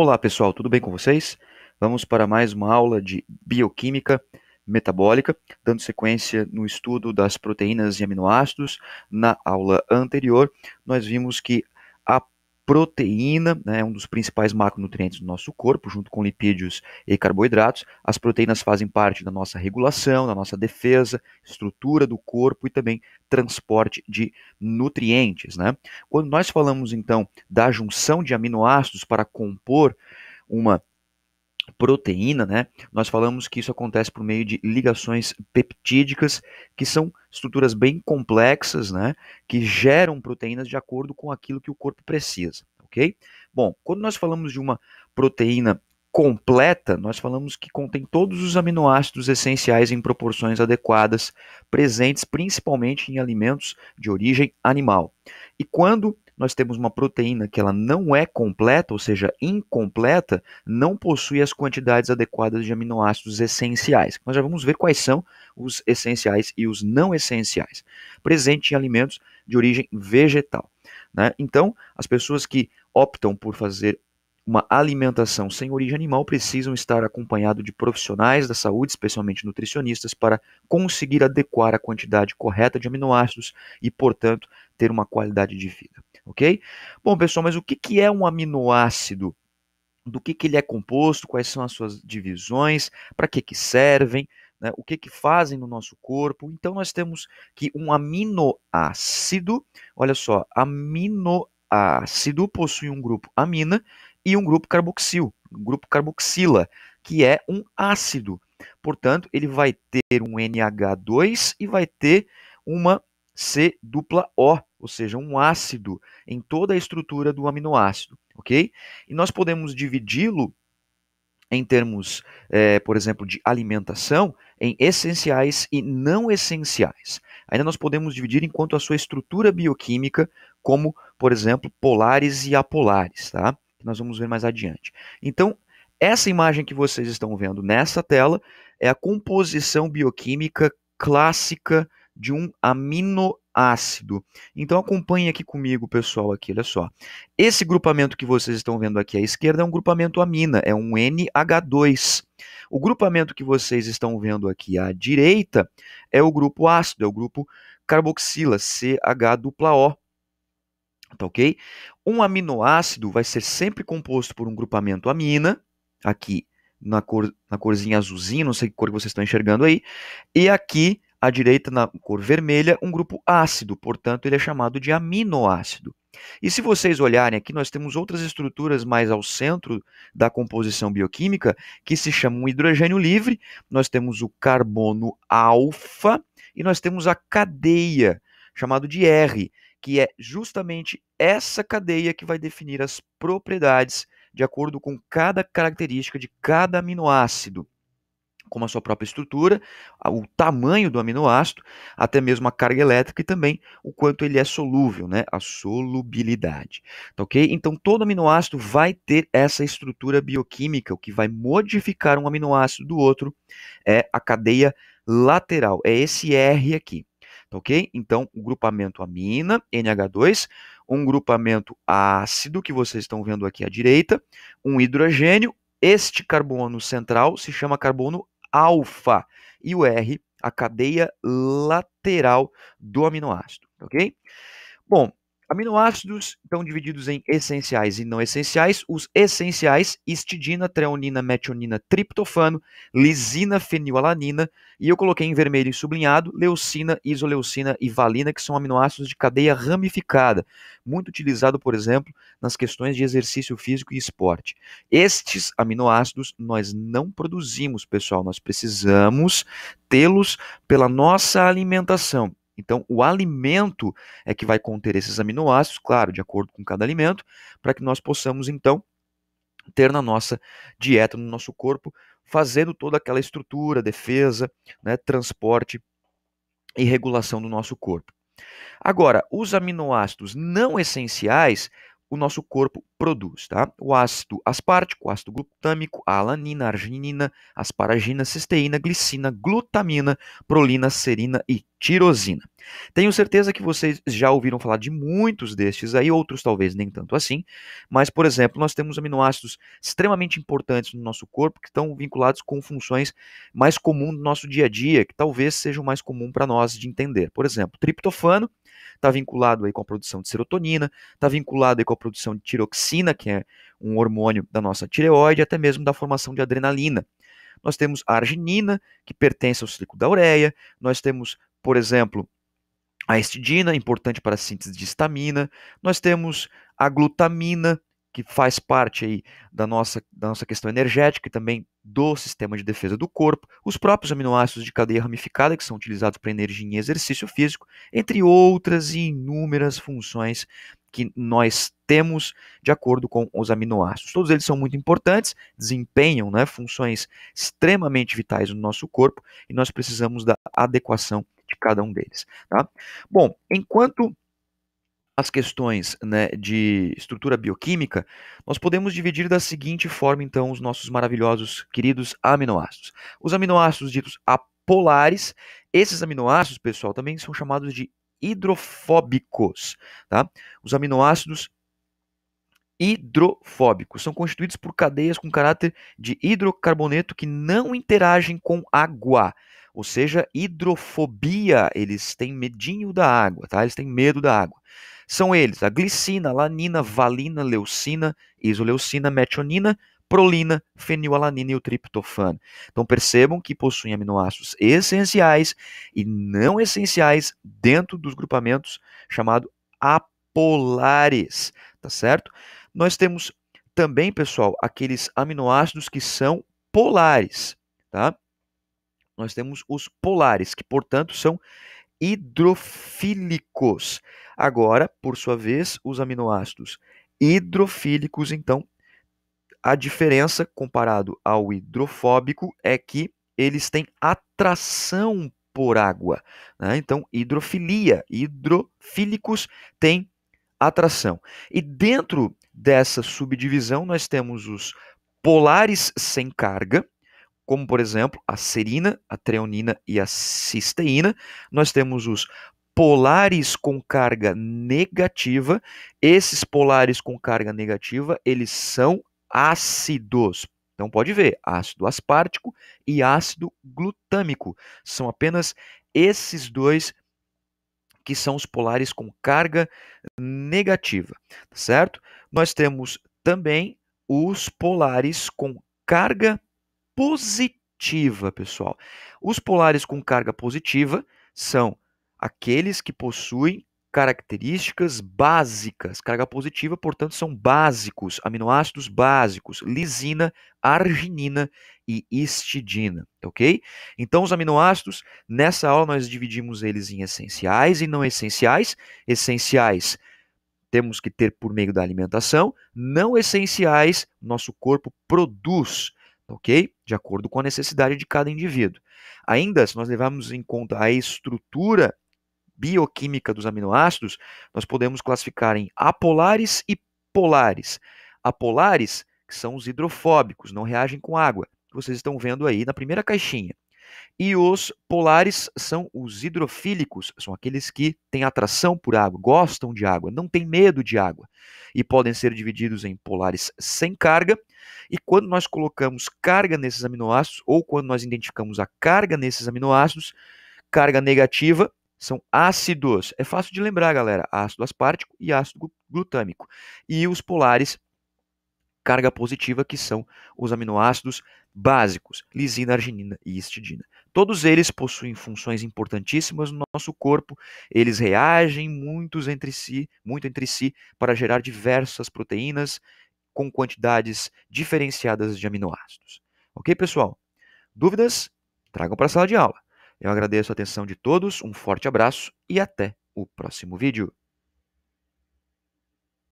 Olá pessoal, tudo bem com vocês? Vamos para mais uma aula de bioquímica metabólica, dando sequência no estudo das proteínas e aminoácidos. Na aula anterior, nós vimos que a proteína, né, um dos principais macronutrientes do nosso corpo, junto com lipídios e carboidratos. As proteínas fazem parte da nossa regulação, da nossa defesa, estrutura do corpo e também transporte de nutrientes. Né? Quando nós falamos então da junção de aminoácidos para compor uma proteína, né? Nós falamos que isso acontece por meio de ligações peptídicas, que são estruturas bem complexas, né? Que geram proteínas de acordo com aquilo que o corpo precisa, ok? Bom, quando nós falamos de uma proteína completa, nós falamos que contém todos os aminoácidos essenciais em proporções adequadas, presentes principalmente em alimentos de origem animal. E quando nós temos uma proteína que ela não é completa, ou seja, incompleta, não possui as quantidades adequadas de aminoácidos essenciais. Nós já vamos ver quais são os essenciais e os não essenciais, presente em alimentos de origem vegetal. Né? Então, as pessoas que optam por fazer uma alimentação sem origem animal precisam estar acompanhados de profissionais da saúde, especialmente nutricionistas, para conseguir adequar a quantidade correta de aminoácidos e, portanto, ter uma qualidade de vida. Ok? Bom, pessoal, mas o que, é um aminoácido? Do que, ele é composto? Quais são as suas divisões? Para que, que servem? Né, o que, que fazem no nosso corpo. Então, nós temos que um aminoácido, olha só, aminoácido possui um grupo amina e um grupo carboxil, um grupo carboxila, que é um ácido. Portanto, ele vai ter um NH2 e vai ter uma C dupla O, ou seja, um ácido em toda a estrutura do aminoácido, ok? E nós podemos dividi-lo em termos, é, por exemplo, de alimentação, em essenciais e não essenciais. Ainda nós podemos dividir enquanto a sua estrutura bioquímica, como, por exemplo, polares e apolares, tá? que nós vamos ver mais adiante. Então, essa imagem que vocês estão vendo nessa tela é a composição bioquímica clássica de um aminoácido. Então acompanhe aqui comigo, pessoal, aqui, olha só. Esse grupamento que vocês estão vendo aqui à esquerda é um grupamento amina, é um NH2. O grupamento que vocês estão vendo aqui à direita é o grupo ácido, é o grupo carboxila, CH dupla O. Tá ok? Um aminoácido vai ser sempre composto por um grupamento amina, aqui na, cor, na corzinha azulzinha, não sei que cor que vocês estão enxergando aí, e aqui à direita, na cor vermelha, um grupo ácido, portanto, ele é chamado de aminoácido. E se vocês olharem aqui, nós temos outras estruturas mais ao centro da composição bioquímica que se chamam hidrogênio livre, nós temos o carbono alfa e nós temos a cadeia, chamado de R, que é justamente essa cadeia que vai definir as propriedades de acordo com cada característica de cada aminoácido, como a sua própria estrutura, o tamanho do aminoácido, até mesmo a carga elétrica e também o quanto ele é solúvel, né? A solubilidade. Tá ok? Então todo aminoácido vai ter essa estrutura bioquímica, o que vai modificar um aminoácido do outro é a cadeia lateral, é esse R aqui ok? Então, o grupamento amina, NH2, um grupamento ácido, que vocês estão vendo aqui à direita, um hidrogênio, este carbono central se chama carbono alfa, e o R, a cadeia lateral do aminoácido, ok? Bom, Aminoácidos estão divididos em essenciais e não essenciais. Os essenciais, histidina, treonina, metionina, triptofano, lisina, fenilalanina, e eu coloquei em vermelho e sublinhado, leucina, isoleucina e valina, que são aminoácidos de cadeia ramificada, muito utilizado, por exemplo, nas questões de exercício físico e esporte. Estes aminoácidos nós não produzimos, pessoal, nós precisamos tê-los pela nossa alimentação. Então, o alimento é que vai conter esses aminoácidos, claro, de acordo com cada alimento, para que nós possamos, então, ter na nossa dieta, no nosso corpo, fazendo toda aquela estrutura, defesa, né, transporte e regulação do nosso corpo. Agora, os aminoácidos não essenciais o nosso corpo produz, tá? O ácido aspartico, ácido glutâmico, a alanina, arginina, asparagina, cisteína, glicina, glutamina, prolina, serina e tirosina. Tenho certeza que vocês já ouviram falar de muitos destes aí, outros talvez nem tanto assim, mas, por exemplo, nós temos aminoácidos extremamente importantes no nosso corpo que estão vinculados com funções mais comuns do nosso dia a dia, que talvez sejam mais comum para nós de entender. Por exemplo, triptofano, está vinculado aí com a produção de serotonina, está vinculado aí com a produção de tiroxina, que é um hormônio da nossa tireoide, até mesmo da formação de adrenalina. Nós temos a arginina, que pertence ao ciclo da ureia, nós temos, por exemplo, a histidina, importante para a síntese de histamina, nós temos a glutamina, que faz parte aí da nossa, da nossa questão energética e também do sistema de defesa do corpo, os próprios aminoácidos de cadeia ramificada que são utilizados para energia em exercício físico, entre outras e inúmeras funções que nós temos de acordo com os aminoácidos. Todos eles são muito importantes, desempenham né, funções extremamente vitais no nosso corpo e nós precisamos da adequação de cada um deles. Tá? Bom, enquanto as questões né, de estrutura bioquímica, nós podemos dividir da seguinte forma, então, os nossos maravilhosos, queridos aminoácidos. Os aminoácidos ditos apolares, esses aminoácidos, pessoal, também são chamados de hidrofóbicos. Tá? Os aminoácidos hidrofóbicos são constituídos por cadeias com caráter de hidrocarboneto que não interagem com água ou seja, hidrofobia, eles têm medinho da água, tá? Eles têm medo da água. São eles a glicina, alanina valina, leucina, isoleucina, metionina, prolina, fenilalanina e o triptofano. Então percebam que possuem aminoácidos essenciais e não essenciais dentro dos grupamentos chamado apolares, tá certo? Nós temos também, pessoal, aqueles aminoácidos que são polares, tá? Nós temos os polares, que portanto são hidrofílicos. Agora, por sua vez, os aminoácidos hidrofílicos, então, a diferença comparado ao hidrofóbico é que eles têm atração por água. Né? Então, hidrofilia, hidrofílicos têm atração. E dentro dessa subdivisão, nós temos os polares sem carga, como por exemplo a serina, a treonina e a cisteína. Nós temos os polares com carga negativa, esses polares com carga negativa, eles são ácidos. Então pode ver, ácido aspartico e ácido glutâmico. São apenas esses dois que são os polares com carga negativa, tá certo? Nós temos também os polares com carga positiva, pessoal. Os polares com carga positiva são aqueles que possuem características básicas. Carga positiva, portanto, são básicos, aminoácidos básicos, lisina, arginina e histidina, ok? Então, os aminoácidos, nessa aula nós dividimos eles em essenciais e não essenciais. Essenciais temos que ter por meio da alimentação, não essenciais nosso corpo produz, ok? De acordo com a necessidade de cada indivíduo. Ainda, se nós levarmos em conta a estrutura bioquímica dos aminoácidos, nós podemos classificar em apolares e polares. Apolares, que são os hidrofóbicos, não reagem com água, que vocês estão vendo aí na primeira caixinha. E os polares são os hidrofílicos, são aqueles que têm atração por água, gostam de água, não têm medo de água. E podem ser divididos em polares sem carga. E quando nós colocamos carga nesses aminoácidos, ou quando nós identificamos a carga nesses aminoácidos, carga negativa são ácidos. É fácil de lembrar, galera. Ácido aspartico e ácido glutâmico. E os polares, carga positiva, que são os aminoácidos básicos: lisina, arginina e histidina. Todos eles possuem funções importantíssimas no nosso corpo. Eles reagem muitos entre si, muito entre si, para gerar diversas proteínas com quantidades diferenciadas de aminoácidos. Ok, pessoal? Dúvidas? Tragam para a sala de aula. Eu agradeço a atenção de todos, um forte abraço e até o próximo vídeo.